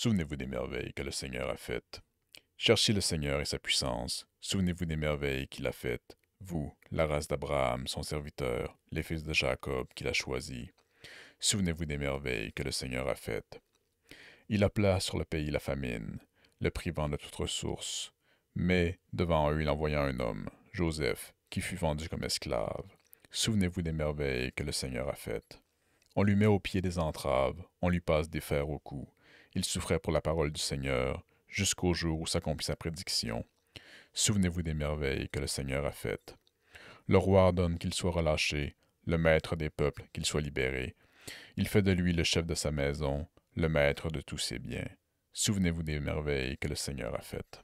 Souvenez-vous des merveilles que le Seigneur a faites. Cherchez le Seigneur et sa puissance. Souvenez-vous des merveilles qu'il a faites. Vous, la race d'Abraham, son serviteur, les fils de Jacob qu'il a choisis. Souvenez-vous des merveilles que le Seigneur a faites. Il appela sur le pays la famine, le privant de toute ressource. Mais devant eux, il envoya un homme, Joseph, qui fut vendu comme esclave. Souvenez-vous des merveilles que le Seigneur a faites. On lui met au pied des entraves, on lui passe des fers au cou, il souffrait pour la parole du Seigneur, jusqu'au jour où s'accomplit sa prédiction. Souvenez-vous des merveilles que le Seigneur a faites. Le roi ordonne qu'il soit relâché, le maître des peuples qu'il soit libéré. Il fait de lui le chef de sa maison, le maître de tous ses biens. Souvenez-vous des merveilles que le Seigneur a faites.